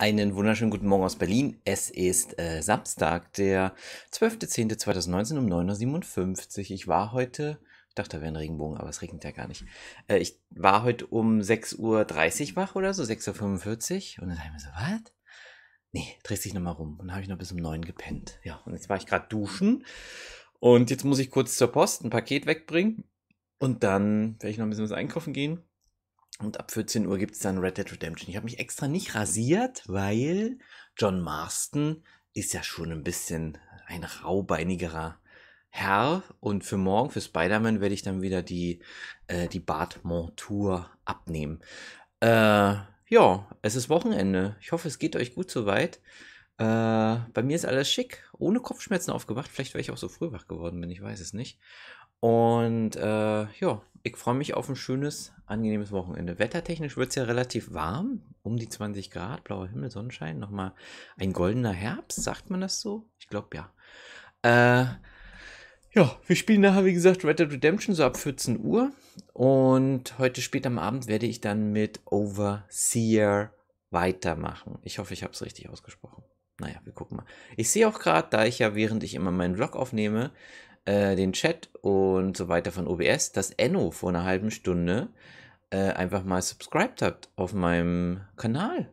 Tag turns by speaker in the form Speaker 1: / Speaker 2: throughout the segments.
Speaker 1: Einen wunderschönen guten Morgen aus Berlin. Es ist äh, Samstag, der 12.10.2019 um 9.57 Uhr. Ich war heute, ich dachte, da wäre ein Regenbogen, aber es regnet ja gar nicht. Äh, ich war heute um 6.30 Uhr wach oder so, 6.45 Uhr. Und dann dachte ich mir so, was? Nee, drehst dich nochmal rum. Und dann habe ich noch bis um 9 gepennt. Ja, und jetzt war ich gerade duschen. Und jetzt muss ich kurz zur Post ein Paket wegbringen. Und dann werde ich noch ein bisschen was einkaufen gehen. Und ab 14 Uhr gibt es dann Red Dead Redemption. Ich habe mich extra nicht rasiert, weil John Marston ist ja schon ein bisschen ein raubeinigerer Herr. Und für morgen, für Spider-Man, werde ich dann wieder die, äh, die Bartmontur abnehmen. Äh, ja, es ist Wochenende. Ich hoffe, es geht euch gut soweit. Äh, bei mir ist alles schick, ohne Kopfschmerzen aufgewacht. Vielleicht wäre ich auch so früh wach geworden bin, ich weiß es nicht. Und äh, ja, ich freue mich auf ein schönes, angenehmes Wochenende. Wettertechnisch wird es ja relativ warm, um die 20 Grad, blauer Himmel, Sonnenschein, nochmal ein goldener Herbst, sagt man das so? Ich glaube ja. Äh, ja, wir spielen nachher, wie gesagt, Red Dead Redemption so ab 14 Uhr. Und heute spät am Abend werde ich dann mit Overseer weitermachen. Ich hoffe, ich habe es richtig ausgesprochen. Naja, wir gucken mal. Ich sehe auch gerade, da ich ja, während ich immer meinen Vlog aufnehme, äh, den Chat und so weiter von OBS, dass Enno vor einer halben Stunde äh, einfach mal subscribed hat auf meinem Kanal.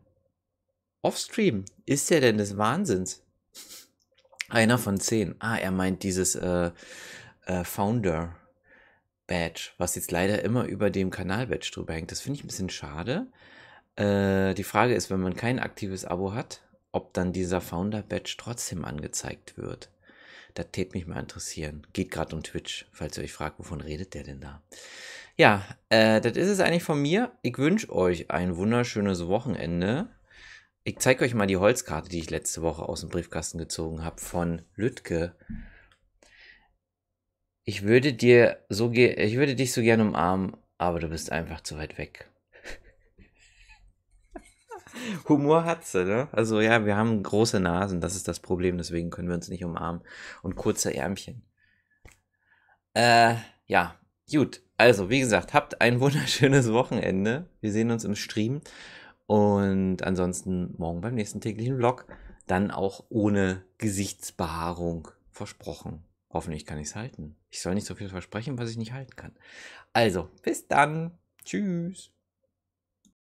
Speaker 1: Offstream. Ist der denn des Wahnsinns? Einer von zehn. Ah, er meint dieses äh, äh, Founder Badge, was jetzt leider immer über dem Kanal Badge drüber hängt. Das finde ich ein bisschen schade. Äh, die Frage ist, wenn man kein aktives Abo hat, ob dann dieser Founder Badge trotzdem angezeigt wird. Das tät mich mal interessieren. Geht gerade um Twitch, falls ihr euch fragt, wovon redet der denn da? Ja, äh, das ist es eigentlich von mir. Ich wünsche euch ein wunderschönes Wochenende. Ich zeige euch mal die Holzkarte, die ich letzte Woche aus dem Briefkasten gezogen habe von Lütke. Ich würde dir so ich würde dich so gerne umarmen, aber du bist einfach zu weit weg. Humor hat sie, ne? Also ja, wir haben große Nasen, das ist das Problem, deswegen können wir uns nicht umarmen. Und kurze Ärmchen. Äh, ja, gut. Also, wie gesagt, habt ein wunderschönes Wochenende. Wir sehen uns im Stream. Und ansonsten morgen beim nächsten täglichen Vlog. Dann auch ohne Gesichtsbehaarung. Versprochen. Hoffentlich kann ich es halten. Ich soll nicht so viel versprechen, was ich nicht halten kann. Also, bis dann. Tschüss.